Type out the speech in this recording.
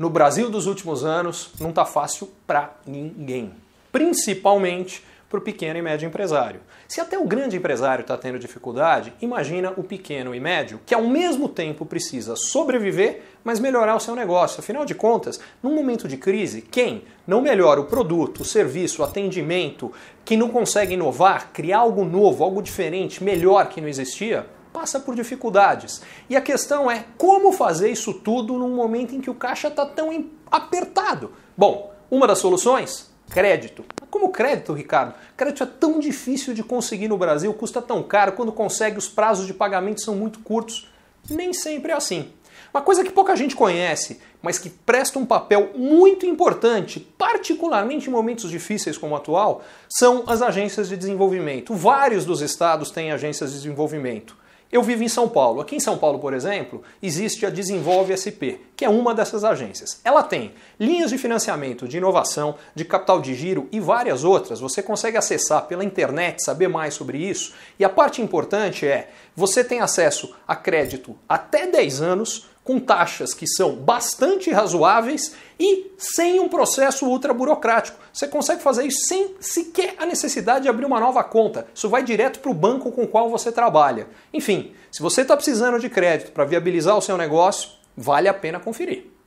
no Brasil dos últimos anos não está fácil para ninguém, principalmente para o pequeno e médio empresário. Se até o grande empresário está tendo dificuldade, imagina o pequeno e médio que ao mesmo tempo precisa sobreviver, mas melhorar o seu negócio. Afinal de contas, num momento de crise, quem não melhora o produto, o serviço, o atendimento, quem não consegue inovar, criar algo novo, algo diferente, melhor que não existia, passa por dificuldades. E a questão é como fazer isso tudo num momento em que o caixa está tão apertado? Bom, uma das soluções? Crédito. Como crédito, Ricardo? Crédito é tão difícil de conseguir no Brasil, custa tão caro, quando consegue os prazos de pagamento são muito curtos. Nem sempre é assim. Uma coisa que pouca gente conhece, mas que presta um papel muito importante, particularmente em momentos difíceis como o atual, são as agências de desenvolvimento. Vários dos estados têm agências de desenvolvimento. Eu vivo em São Paulo. Aqui em São Paulo, por exemplo, existe a Desenvolve SP, que é uma dessas agências. Ela tem linhas de financiamento, de inovação, de capital de giro e várias outras. Você consegue acessar pela internet, saber mais sobre isso. E a parte importante é, você tem acesso a crédito até 10 anos com taxas que são bastante razoáveis e sem um processo ultra burocrático. Você consegue fazer isso sem sequer a necessidade de abrir uma nova conta. Isso vai direto para o banco com o qual você trabalha. Enfim, se você está precisando de crédito para viabilizar o seu negócio, vale a pena conferir.